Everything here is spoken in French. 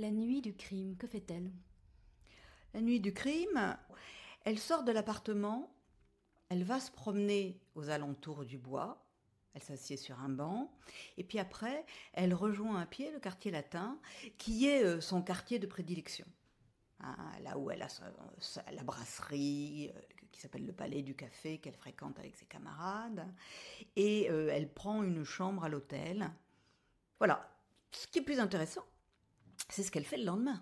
La nuit du crime, que fait-elle La nuit du crime, elle sort de l'appartement, elle va se promener aux alentours du bois, elle s'assied sur un banc, et puis après, elle rejoint à pied le quartier latin, qui est euh, son quartier de prédilection. Hein, là où elle a la brasserie, euh, qui s'appelle le Palais du Café, qu'elle fréquente avec ses camarades, et euh, elle prend une chambre à l'hôtel. Voilà. Ce qui est plus intéressant, c'est ce qu'elle fait le lendemain.